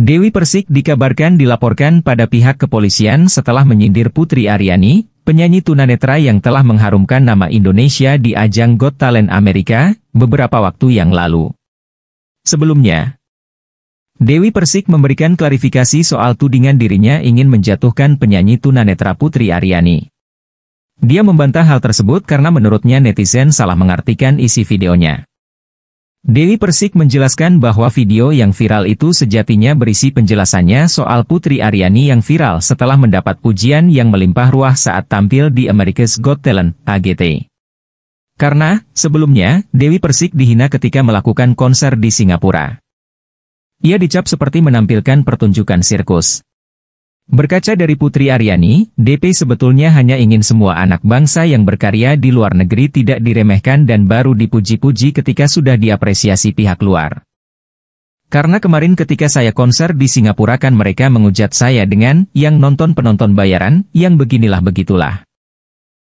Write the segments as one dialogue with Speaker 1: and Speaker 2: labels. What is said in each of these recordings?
Speaker 1: Dewi Persik dikabarkan dilaporkan pada pihak kepolisian setelah menyindir Putri Aryani, penyanyi tunanetra yang telah mengharumkan nama Indonesia di ajang Got Talent Amerika, beberapa waktu yang lalu. Sebelumnya, Dewi Persik memberikan klarifikasi soal tudingan dirinya ingin menjatuhkan penyanyi tunanetra Putri Aryani. Dia membantah hal tersebut karena menurutnya netizen salah mengartikan isi videonya. Dewi Persik menjelaskan bahwa video yang viral itu sejatinya berisi penjelasannya soal Putri Aryani yang viral setelah mendapat pujian yang melimpah ruah saat tampil di America's Got Talent, AGT. Karena, sebelumnya, Dewi Persik dihina ketika melakukan konser di Singapura. Ia dicap seperti menampilkan pertunjukan sirkus. Berkaca dari Putri Aryani, DP sebetulnya hanya ingin semua anak bangsa yang berkarya di luar negeri tidak diremehkan dan baru dipuji-puji ketika sudah diapresiasi pihak luar. Karena kemarin ketika saya konser di Singapura kan mereka mengujat saya dengan, yang nonton penonton bayaran, yang beginilah begitulah.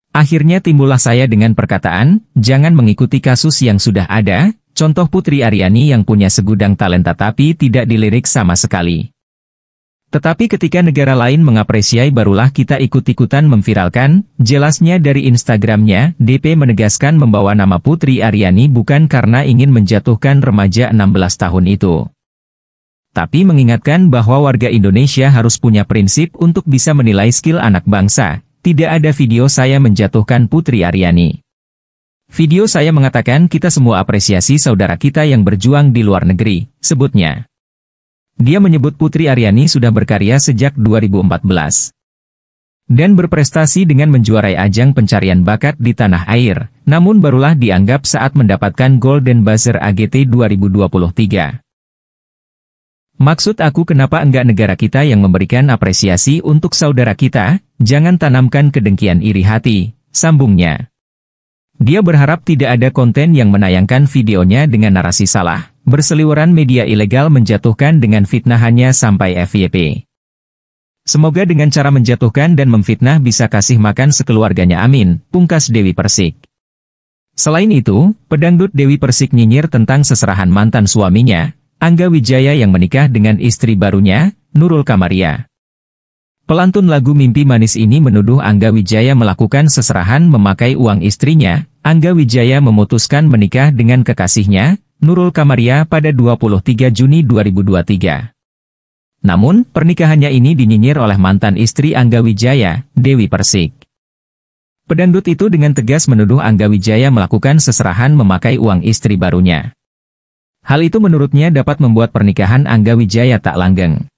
Speaker 1: Akhirnya timbullah saya dengan perkataan, jangan mengikuti kasus yang sudah ada, contoh Putri Aryani yang punya segudang talenta tapi tidak dilirik sama sekali. Tetapi ketika negara lain mengapresiasi, barulah kita ikut-ikutan memviralkan, jelasnya dari Instagramnya, DP menegaskan membawa nama Putri Ariani bukan karena ingin menjatuhkan remaja 16 tahun itu. Tapi mengingatkan bahwa warga Indonesia harus punya prinsip untuk bisa menilai skill anak bangsa, tidak ada video saya menjatuhkan Putri Ariani. Video saya mengatakan kita semua apresiasi saudara kita yang berjuang di luar negeri, sebutnya. Dia menyebut Putri Aryani sudah berkarya sejak 2014 dan berprestasi dengan menjuarai ajang pencarian bakat di tanah air, namun barulah dianggap saat mendapatkan Golden Buzzer AGT 2023. Maksud aku kenapa enggak negara kita yang memberikan apresiasi untuk saudara kita, jangan tanamkan kedengkian iri hati, sambungnya. Dia berharap tidak ada konten yang menayangkan videonya dengan narasi salah, berseliweran media ilegal menjatuhkan dengan fitnahannya sampai FYP. Semoga dengan cara menjatuhkan dan memfitnah bisa kasih makan sekeluarganya amin, pungkas Dewi Persik. Selain itu, pedangdut Dewi Persik nyinyir tentang seserahan mantan suaminya, Angga Wijaya yang menikah dengan istri barunya, Nurul Kamaria. Pelantun lagu Mimpi Manis ini menuduh Angga Wijaya melakukan seserahan memakai uang istrinya, Angga Wijaya memutuskan menikah dengan kekasihnya, Nurul Kamaria pada 23 Juni 2023. Namun, pernikahannya ini dinyinyir oleh mantan istri Angga Wijaya, Dewi Persik. Pedandut itu dengan tegas menuduh Angga Wijaya melakukan seserahan memakai uang istri barunya. Hal itu menurutnya dapat membuat pernikahan Angga Wijaya tak langgeng.